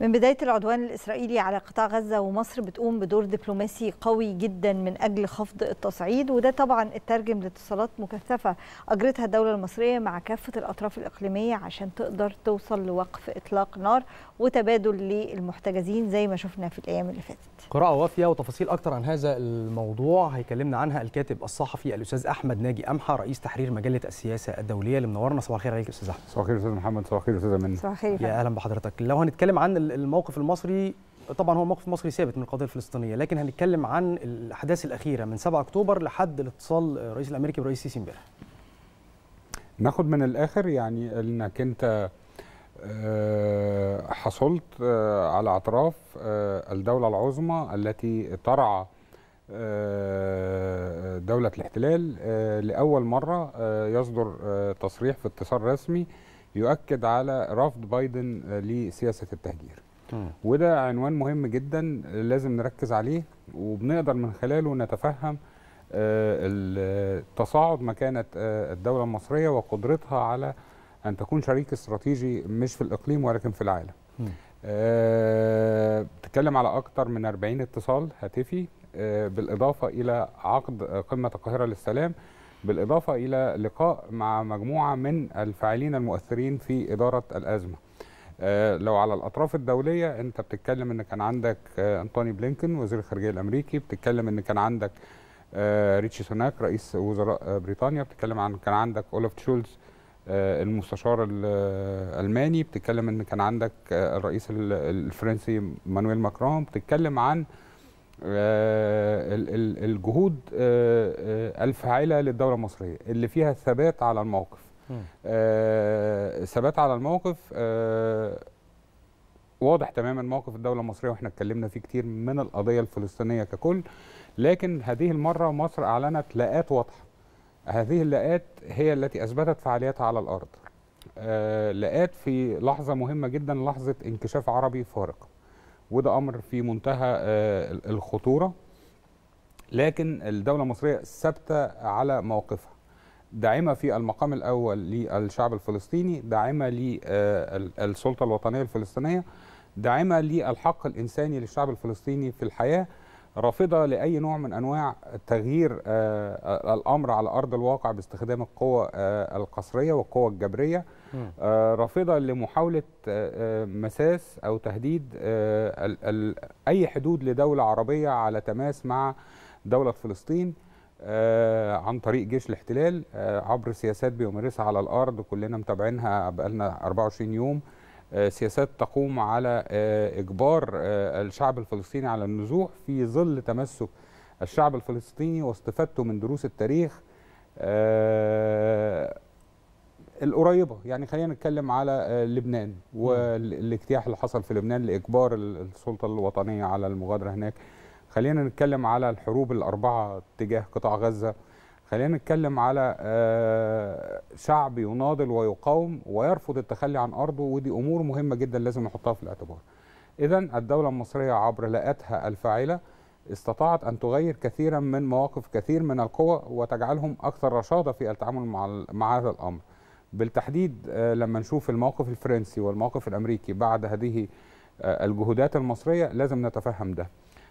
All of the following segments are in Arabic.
من بداية العدوان الإسرائيلي على قطاع غزة ومصر بتقوم بدور دبلوماسي قوي جدا من أجل خفض التصعيد وده طبعا اترجم لاتصالات مكثفة أجرتها الدولة المصرية مع كافة الأطراف الإقليمية عشان تقدر توصل لوقف إطلاق نار وتبادل للمحتجزين زي ما شفنا في الأيام اللي فاتت قراءة وافية وتفاصيل اكثر عن هذا الموضوع هيكلمنا عنها الكاتب الصحفي الأستاذ أحمد ناجي أمحى رئيس تحرير مجلة السياسة الدولية اللي منورنا صباح الخير عليك أستاذ أحمد صباح الخير أستاذ محمد صباح الخير أستاذ منى صباح الخير يا أهلا بحضرتك لو هنتكلم عن الموقف المصري طبعا هو موقف مصري ثابت من القضيه الفلسطينيه لكن هنتكلم عن الاحداث الاخيره من 7 اكتوبر لحد الاتصال الرئيس الامريكي برئيس السيسي امبارح ناخد من الاخر يعني انك انت آه، حصلت آه، على اعتراف آه، الدوله العظمى التي ترعى دوله الاحتلال لاول مره يصدر تصريح في اتصال رسمي يؤكد على رفض بايدن آه، لسياسه التهجير وده عنوان مهم جدا لازم نركز عليه وبنقدر من خلاله نتفهم آه، تصاعد مكانه آه، الدوله المصريه وقدرتها على ان تكون شريك استراتيجي مش في الاقليم ولكن في العالم تكلم بتتكلم على أكثر من 40 اتصال هاتفي بالاضافه الى عقد قمه القاهره للسلام بالإضافة إلى لقاء مع مجموعة من الفاعلين المؤثرين في إدارة الأزمة آه، لو على الأطراف الدولية أنت بتتكلم أن كان عندك آه، انطوني بلينكن وزير الخارجية الأمريكي بتتكلم أن كان عندك آه، ريتشي سوناك رئيس وزراء بريطانيا بتتكلم عن كان عندك أولف تشولز المستشار الألماني بتتكلم أن كان عندك الرئيس الفرنسي مانويل ماكرون بتتكلم عن آه، الجهود آه، آه، الفاعله للدوله المصريه اللي فيها الثبات على الموقف الثبات على الموقف واضح تماما موقف الدوله المصريه واحنا اتكلمنا فيه كتير من القضيه الفلسطينيه ككل لكن هذه المره مصر اعلنت لاءات واضحه هذه اللاءات هي التي اثبتت فعاليتها على الارض لاءات في لحظه مهمه جدا لحظه انكشاف عربي فارق وده امر في منتهى آه، الخطوره لكن الدوله المصريه ثابته على موقفها داعمه في المقام الاول للشعب الفلسطيني داعمه للسلطه آه، الوطنيه الفلسطينيه داعمه للحق الانساني للشعب الفلسطيني في الحياه رافضه لاي نوع من انواع تغيير آه، آه، الامر على ارض الواقع باستخدام القوى آه، القصريه والقوى الجبريه رافضه لمحاوله مساس او تهديد اي حدود لدوله عربيه على تماس مع دوله فلسطين عن طريق جيش الاحتلال عبر سياسات بيمارسها على الارض كلنا متابعينها بقالنا 24 يوم آه، سياسات تقوم على آه، إجبار آه، الشعب الفلسطيني على النزوح في ظل تمسك الشعب الفلسطيني واستفادته من دروس التاريخ القريبة يعني خلينا نتكلم على لبنان والاجتياح اللي حصل في لبنان لإجبار السلطة الوطنية على المغادرة هناك خلينا نتكلم على الحروب الأربعة تجاه قطاع غزة خلينا نتكلم على آه، شعب يناضل ويقاوم ويرفض التخلي عن أرضه ودي أمور مهمة جدا لازم نحطها في الاعتبار إذا الدولة المصرية عبر لآتها الفاعلة استطاعت أن تغير كثيرا من مواقف كثير من القوى وتجعلهم أكثر رشادة في التعامل مع, مع هذا الأمر بالتحديد آه، لما نشوف الموقف الفرنسي والموقف الأمريكي بعد هذه آه، الجهودات المصرية لازم نتفهم ده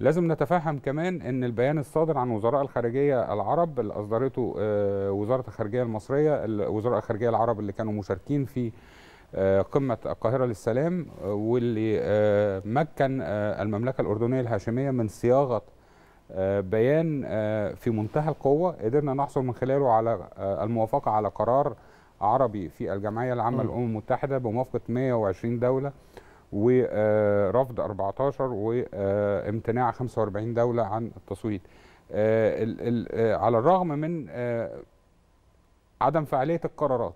لازم نتفهم كمان ان البيان الصادر عن وزراء الخارجيه العرب اللي اصدرته آه، وزاره الخارجيه المصريه وزراء الخارجيه العرب اللي كانوا مشاركين في آه، قمة القاهرة للسلام واللي آه، مكن المملكة الأردنية الهاشمية من صياغة بيان في منتهى القوة قدرنا نحصل من خلاله على الموافقة على قرار عربي في الجمعية العامة للأمم المتحدة بموافقة 120 دولة ورفض 14 وامتناع 45 دوله عن التصويت آه، آه، على الرغم من آه، عدم فعاليه القرارات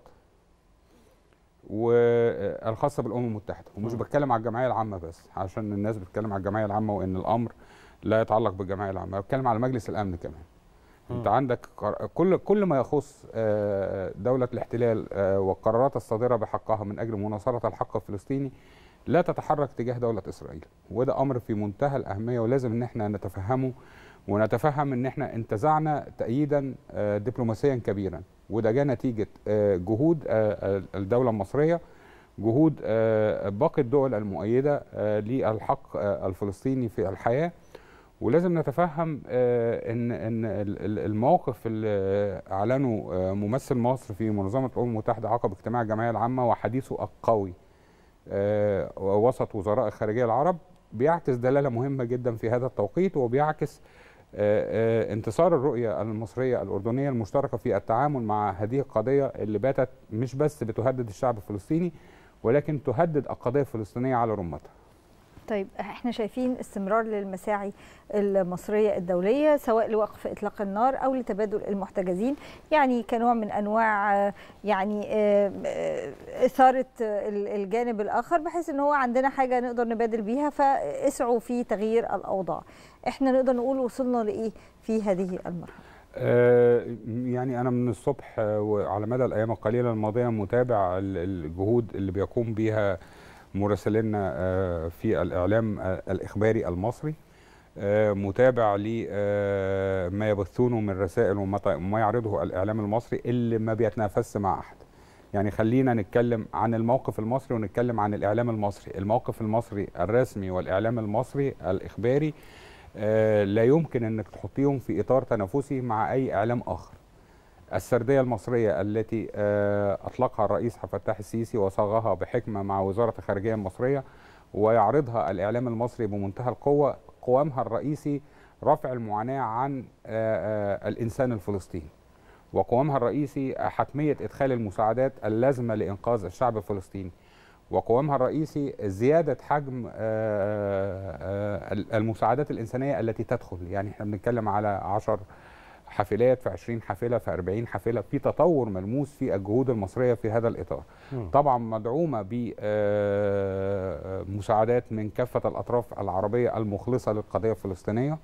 والخاصه بالامم المتحده ومش بتكلم على الجمعيه العامه بس عشان الناس بتتكلم على الجمعيه العامه وان الامر لا يتعلق بالجمعيه العامه بتكلم على مجلس الامن كمان انت عندك كل كل ما يخص دوله الاحتلال والقرارات الصادره بحقها من اجل مناصره الحق الفلسطيني لا تتحرك تجاه دوله اسرائيل وده امر في منتهى الاهميه ولازم ان احنا نتفهمه ونتفهم ان احنا انتزعنا تأييدا آه، دبلوماسيا كبيرا وده جاء نتيجه آه، جهود آه، الدوله المصريه جهود باقي الدول المؤيده للحق الفلسطيني في الحياه ولازم نتفهم ان ان الموقف اللي اعلنه ممثل مصر في منظمه الامم المتحده عقب اجتماع الجمعيه العامه وحديثه القوي آه، وسط وزراء الخارجيه العرب بيعكس دلاله مهمه جدا في هذا التوقيت وبيعكس آه، آه، انتصار الرؤيه المصريه الاردنيه المشتركه في التعامل مع هذه القضيه اللي باتت مش بس بتهدد الشعب الفلسطيني ولكن تهدد القضيه الفلسطينيه على رمتها طيب احنا شايفين استمرار للمساعي المصريه الدوليه سواء لوقف اطلاق النار او لتبادل المحتجزين يعني كنوع من انواع يعني آه، اثاره الجانب الاخر بحيث ان هو عندنا حاجه نقدر نبادل بيها فاسعوا في تغيير الاوضاع احنا نقدر نقول وصلنا لايه في هذه المرحله آه، يعني أنا من الصبح آه، وعلى مدى الأيام القليلة الماضية متابع الجهود اللي بيقوم بها مراسلنا آه، في الإعلام آه، الإخباري المصري آه، متابع لما يبثونه من رسائل وما يعرضه الإعلام المصري اللي ما بيتنافسش مع أحد يعني خلينا نتكلم عن الموقف المصري ونتكلم عن الإعلام المصري الموقف المصري الرسمي والإعلام المصري الإخباري لا يمكن أنك تحطيهم في إطار تنافسي مع أي إعلام آخر السردية المصرية التي آه، أطلقها الرئيس عبد الفتاح السيسي وصاغها بحكمة مع وزارة الخارجية المصرية ويعرضها الإعلام المصري بمنتهى القوة قوامها الرئيسي رفع المعاناة عن آه، آه، الإنسان الفلسطيني وقوامها الرئيسي حتمية إدخال المساعدات اللازمة لإنقاذ الشعب الفلسطيني وقوامها الرئيسي زيادة حجم المساعدات الإنسانية التي تدخل يعني احنا بنتكلم على 10 حافلات في 20 حافله في 40 حافله في تطور ملموس في الجهود المصريه في هذا الاطار طبعا مدعومه بمساعدات آه، آه، من كافه الاطراف العربيه المخلصه للقضيه الفلسطينيه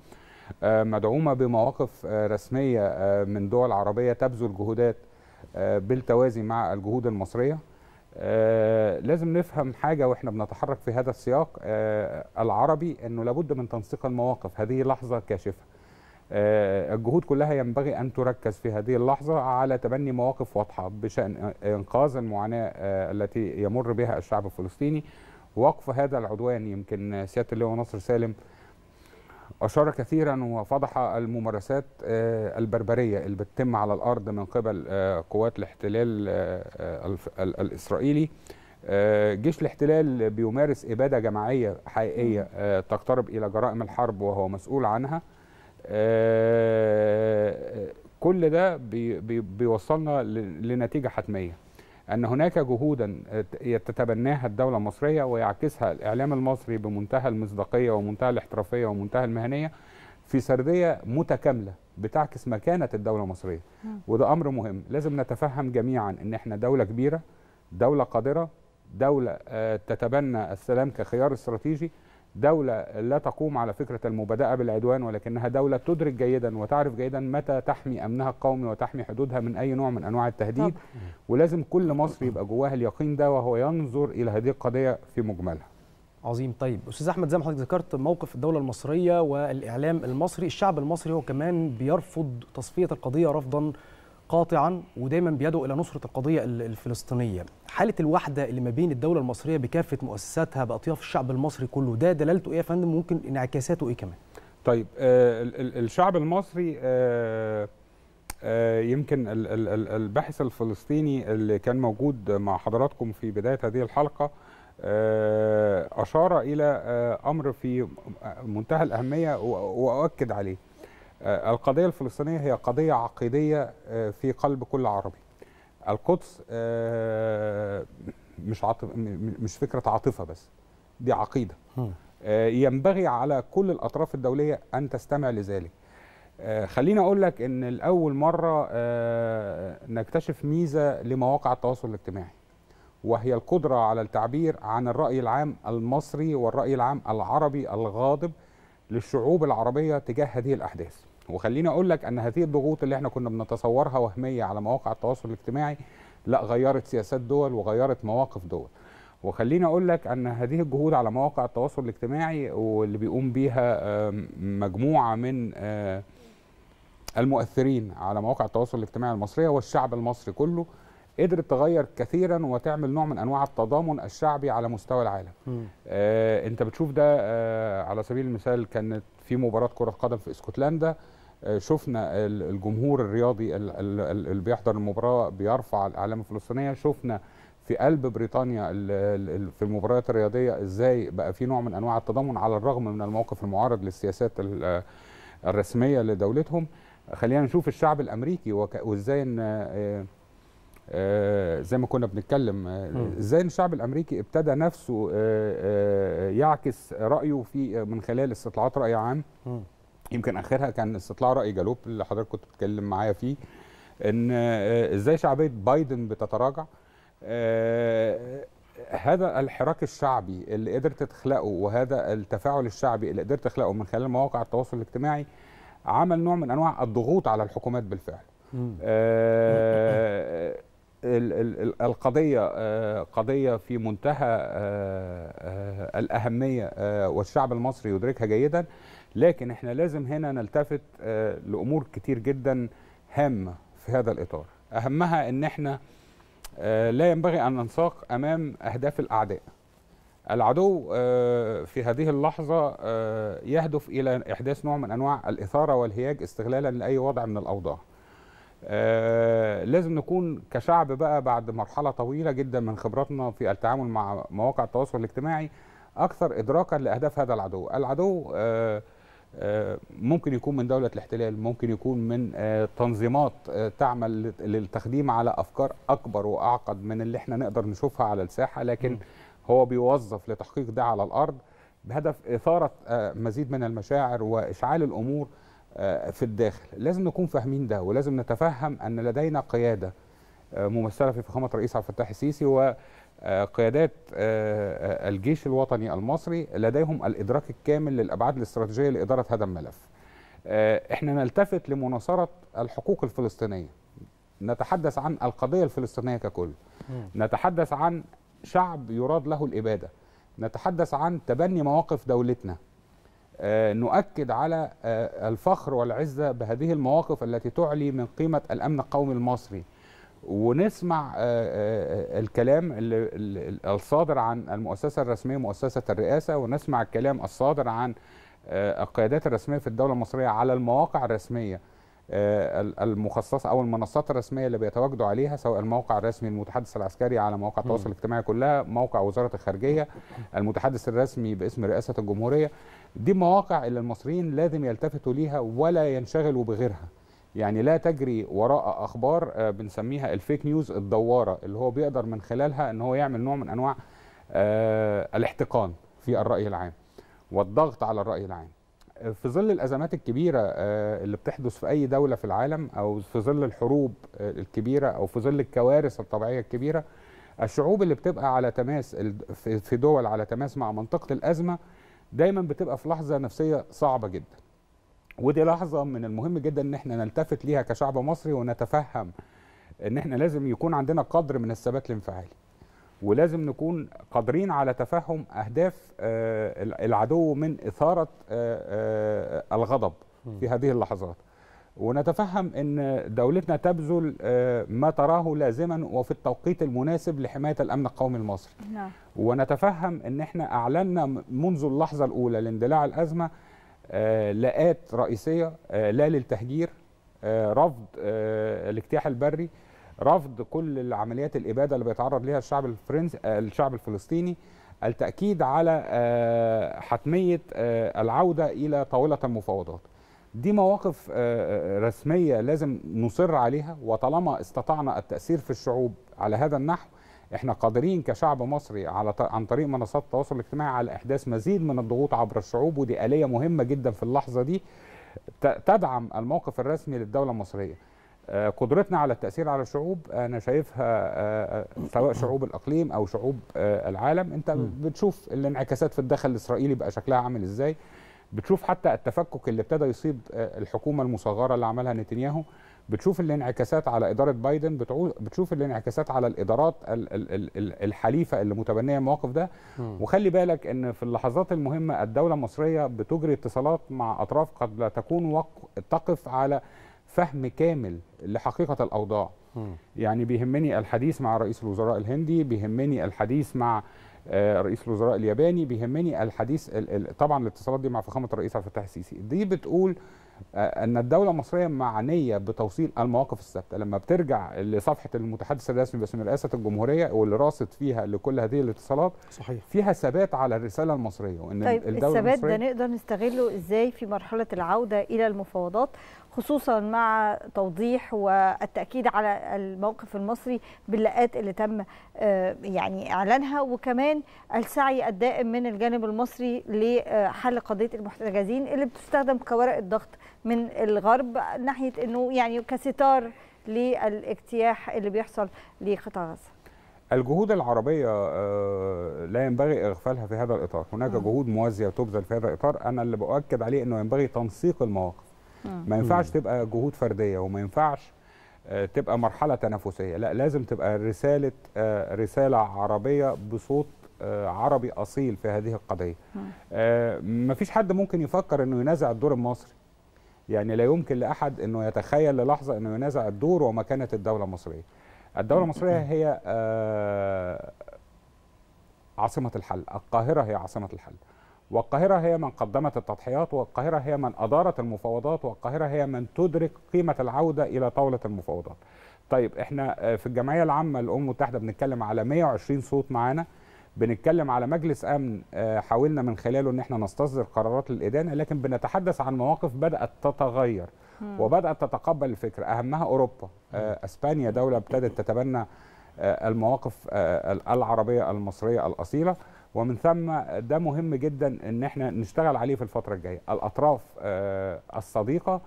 آه، مدعومه بمواقف رسميه من دول عربيه تبذل جهودات بالتوازي مع الجهود المصريه لازم نفهم حاجه واحنا بنتحرك في هذا السياق العربي انه لابد من تنسيق المواقف هذه لحظه كاشفه آه، الجهود كلها ينبغي أن تركز في هذه اللحظة على تبني مواقف واضحة بشأن إنقاذ المعاناة آه، التي يمر بها الشعب الفلسطيني وقف هذا العدوان يمكن سيادة اللواء نصر سالم أشار كثيرا وفضح الممارسات آه، البربرية اللي بتتم على الأرض من قبل قوات الاحتلال الإسرائيلي جيش الاحتلال بيمارس إبادة جماعية حقيقية تقترب إلى جرائم الحرب وهو مسؤول عنها آه، كل ده بيوصلنا لنتيجه حتميه ان هناك جهودا تتبناها الدوله المصريه ويعكسها الاعلام المصري بمنتهى المصداقيه ومنتهى الاحترافيه ومنتهى المهنيه في سرديه متكامله بتعكس مكانه الدوله المصريه وده امر مهم لازم نتفهم جميعا ان احنا دوله كبيره دوله قادره دوله آه، تتبنى السلام كخيار استراتيجي دولة لا تقوم على فكرة المبادئة بالعدوان ولكنها دولة تدرك جيدا وتعرف جيدا متى تحمي أمنها القومي وتحمي حدودها من أي نوع من أنواع التهديد طبعا. ولازم كل مصري يبقى جواه اليقين ده وهو ينظر إلى هذه القضية في مجملها عظيم طيب استاذ احمد زي ما حضرتك ذكرت موقف الدوله المصريه والاعلام المصري الشعب المصري هو كمان بيرفض تصفيه القضيه رفضا قاطعا ودايما بيدعو الى نصره القضيه الفلسطينيه حاله الوحده اللي ما بين الدوله المصريه بكافه مؤسساتها باطياف الشعب المصري كله ده دلالته ايه يا فندم ممكن انعكاساته ايه كمان طيب آه الشعب المصري آه آه يمكن الباحث الفلسطيني اللي كان موجود مع حضراتكم في بدايه هذه الحلقه آه، اشار الى آه، امر في منتهى الاهميه واؤكد عليه آه، القضية الفلسطينية هي قضية عقيدية آه، في قلب كل عربي القدس آه، مش عاطف مش فكرة عاطفة بس دي عقيدة ينبغي على كل الأطراف الدولية أن تستمع لذلك خليني أقول لك أن الأول مرة نكتشف ميزة لمواقع التواصل الاجتماعي وهي القدرة على التعبير عن الرأي العام المصري والرأي العام العربي الغاضب للشعوب العربية تجاه هذه الأحداث وخليني أقول لك أن هذه الضغوط اللي احنا كنا بنتصورها وهمية على مواقع التواصل الاجتماعي لا غيرت سياسات دول وغيرت مواقف دول وخليني اقول لك ان هذه الجهود على مواقع التواصل الاجتماعي واللي بيقوم بيها مجموعه من المؤثرين على مواقع التواصل الاجتماعي المصريه والشعب المصري كله قدرت تغير كثيرا وتعمل نوع من انواع التضامن الشعبي على مستوى العالم آه انت بتشوف ده آه على سبيل المثال كانت في مباراه كره قدم في اسكتلندا آه شفنا الجمهور الرياضي اللي بيحضر المباراه بيرفع الاعلام الفلسطينيه شفنا في قلب بريطانيا في المباريات الرياضيه ازاي بقى في نوع من انواع التضامن على الرغم من الموقف المعارض للسياسات الرسميه لدولتهم خلينا نشوف الشعب الامريكي وازاي ان آه، آه، زي ما كنا بنتكلم آه، ازاي الشعب الامريكي ابتدى نفسه آه، يعكس رايه في من خلال استطلاعات راي عام يمكن اخرها كان استطلاع راي جالوب اللي حضرتك كنت بتتكلم معايا فيه ان ازاي شعبيه بايدن بتتراجع هذا الحراك الشعبي اللي قدرت تخلقه وهذا التفاعل الشعبي اللي قدرت تخلقه من خلال مواقع التواصل الاجتماعي عمل نوع من انواع الضغوط على الحكومات بالفعل آه القضية آه، قضية في منتهى آه، آه، الأهمية والشعب المصري يدركها جيدا لكن احنا لازم هنا نلتفت لأمور كتير جدا هامة في هذا الإطار أهمها أن احنا لا ينبغي أن ننساق أمام أهداف الأعداء العدو في هذه اللحظة يهدف إلى إحداث نوع من أنواع الإثارة والهياج استغلالا لأي وضع من الأوضاع آه، لازم نكون كشعب بقى بعد مرحله طويله جدا من خبراتنا في التعامل مع مواقع التواصل الاجتماعي اكثر ادراكا لاهداف هذا العدو العدو آه, آه، ممكن يكون من دوله الاحتلال ممكن يكون من آه، تنظيمات تعمل للتخديم على افكار اكبر واعقد من اللي احنا نقدر نشوفها على الساحه لكن م. هو بيوظف لتحقيق ده على الارض بهدف اثاره مزيد من المشاعر واشعال الامور آه، في الداخل لازم نكون فاهمين ده ولازم نتفهم أن لدينا قيادة آه، ممثلة في فخامة الرئيس عبد الفتاح السيسي وقيادات آه، الجيش الوطني المصري لديهم الإدراك الكامل للأبعاد الاستراتيجية لإدارة هذا الملف احنا نلتفت لمناصرة الحقوق الفلسطينية نتحدث عن القضية الفلسطينية ككل نتحدث عن شعب يراد له الإبادة نتحدث عن تبني مواقف دولتنا آه، نؤكد على آه، الفخر والعزة بهذه المواقف التي تعلي من قيمة الأمن القومي المصري ونسمع آه، الكلام الصادر عن المؤسسة الرسمية مؤسسة الرئاسة ونسمع الكلام الصادر عن القيادات الرسمية في الدولة المصرية على المواقع الرسمية المخصصة أو المنصات الرسمية اللي بيتواجدوا عليها سواء الموقع الرسمي المتحدث العسكري على مواقع التواصل الاجتماعي كلها موقع وزارة الخارجية المتحدث الرسمي باسم رئاسة الجمهورية دي مواقع اللي المصريين لازم يلتفتوا ليها ولا ينشغلوا بغيرها يعني لا تجري وراء اخبار آه، بنسميها الفيك نيوز الدواره اللي هو بيقدر من خلالها ان هو يعمل نوع من انواع آه، الاحتقان في الراي العام والضغط على الراي العام في ظل الازمات الكبيره آه، اللي بتحدث في اي دوله في العالم او في ظل الحروب الكبيره او في ظل الكوارث الطبيعيه الكبيره الشعوب اللي بتبقى على تماس في دول على تماس مع منطقه الازمه دايما بتبقى في لحظه نفسيه صعبه جدا ودي لحظه من المهم جدا ان احنا نلتفت ليها كشعب مصري ونتفهم ان احنا لازم يكون عندنا قدر من الثبات الانفعالي ولازم نكون قادرين على تفهم اهداف آه، العدو من اثاره آه، آه، الغضب في هذه اللحظات ونتفهم ان دولتنا تبذل آه، ما تراه لازما وفي التوقيت المناسب لحمايه الامن القومي المصري نعم. ونتفهم ان احنا اعلنا منذ اللحظه الاولى لاندلاع الازمه آه، لاءات رئيسيه آه، لا للتهجير رفض الاجتياح البري رفض كل العمليات الاباده اللي بيتعرض لها الشعب الفرنسي الشعب الفلسطيني التاكيد على حتميه العوده الى طاوله المفاوضات دي مواقف آه، آه، رسمية لازم نصر عليها وطالما استطعنا التأثير في الشعوب على هذا النحو احنا قادرين كشعب مصري على عن طريق منصات التواصل الاجتماعي على احداث مزيد من الضغوط عبر الشعوب ودي آلية مهمة جدا في اللحظة دي تدعم الموقف الرسمي للدولة المصرية آه، قدرتنا على التأثير على الشعوب أنا شايفها سواء شعوب الأقليم أو شعوب العالم أنت بتشوف الانعكاسات في الدخل الإسرائيلي بقى شكلها عامل إزاي بتشوف حتى التفكك اللي ابتدى يصيب آه، الحكومه المصغره اللي عملها نتنياهو بتشوف الانعكاسات على اداره بايدن بتشوف الانعكاسات على الادارات الحليفه اللي متبنيه المواقف ده وخلي بالك ان في اللحظات المهمه الدوله المصريه بتجري اتصالات مع اطراف قد لا تكون تقف على فهم كامل لحقيقه الاوضاع يعني بيهمني الحديث مع رئيس الوزراء الهندي بيهمني الحديث مع آه، رئيس الوزراء الياباني بيهمني الحديث طبعا الاتصالات دي مع فخامه الرئيس عبد الفتاح السيسي دي بتقول آه، ان الدوله المصريه معنيه بتوصيل المواقف الثابته لما بترجع لصفحه المتحدث الرسمي باسم رئاسه الجمهوريه واللي راصد فيها لكل هذه الاتصالات صحيح. فيها ثبات على الرساله المصريه وان طيب الدوله الثبات ده نقدر نستغله ازاي في مرحله العوده الى المفاوضات خصوصا مع توضيح والتأكيد على الموقف المصري باللقاءات اللي تم آه، يعني إعلانها وكمان السعي الدائم من الجانب المصري لحل آه، قضية المحتجزين اللي بتستخدم كورق الضغط من الغرب ناحية أنه يعني كستار للاجتياح اللي بيحصل لقطاع غزة الجهود العربية آه، لا ينبغي إغفالها في هذا الإطار هناك جهود موازية تبذل في هذا الإطار أنا اللي باؤكد عليه أنه ينبغي تنسيق المواقف ما ينفعش تبقى جهود فرديه وما ينفعش آه، تبقى مرحله تنافسيه لا لازم تبقى رساله آه، رساله عربيه بصوت آه، عربي اصيل في هذه القضيه ما فيش حد ممكن يفكر انه ينازع الدور المصري يعني لا يمكن لاحد انه يتخيل للحظه انه ينازع الدور ومكانه الدوله المصريه الدوله المصريه هي عاصمه الحل القاهره هي عاصمه الحل والقاهرة هي من قدمت التضحيات والقاهرة هي من أدارت المفاوضات والقاهرة هي من تدرك قيمة العودة إلى طاولة المفاوضات طيب احنا آه، في الجمعية العامة للأمم المتحدة بنتكلم على 120 صوت معانا بنتكلم على مجلس امن آه، حاولنا من خلاله ان احنا نستصدر قرارات للادانه لكن بنتحدث عن مواقف بدات تتغير وبدات تتقبل الفكره اهمها اوروبا آه، اسبانيا دوله ابتدت تتبنى المواقف العربيه المصريه الاصيله ومن ثم ده مهم جدا ان احنا نشتغل عليه في الفتره الجايه الاطراف آه، الصديقه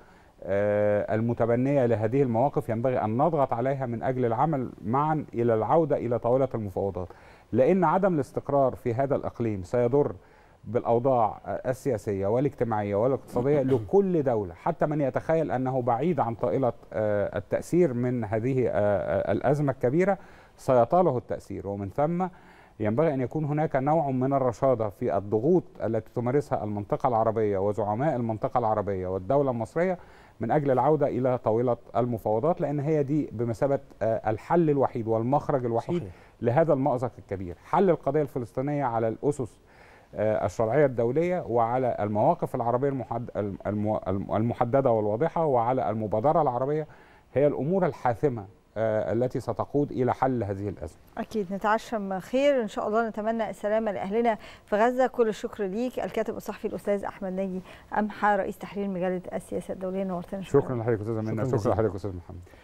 آه، المتبنيه لهذه المواقف ينبغي ان نضغط عليها من اجل العمل معا الى العوده الى طاوله المفاوضات لان عدم الاستقرار في هذا الاقليم سيضر بالاوضاع السياسيه والاجتماعيه والاقتصاديه لكل دوله حتى من يتخيل انه بعيد عن طائله آه، التاثير من هذه الازمه الكبيره سيطاله التاثير ومن ثم ينبغي أن يكون هناك نوع من الرشادة في الضغوط التي تمارسها المنطقة العربية وزعماء المنطقة العربية والدولة المصرية من أجل العودة إلى طاولة المفاوضات لأن هي دي بمثابة آه، الحل الوحيد والمخرج الوحيد صحيح. لهذا المأزق الكبير حل القضية الفلسطينية على الأسس آه، الشرعية الدولية وعلى المواقف العربية المحددة والواضحة وعلى المبادرة العربية هي الأمور الحاسمة آه، التي ستقود الى حل هذه الازمه. اكيد نتعشم خير ان شاء الله نتمنى السلامه لاهلنا في غزه كل الشكر ليك الكاتب الصحفي الاستاذ احمد ناجي امحى رئيس تحرير مجله السياسه الدوليه نورتنا شكرا لحضرتك استاذه منى شكرا لحضرتك استاذ محمد.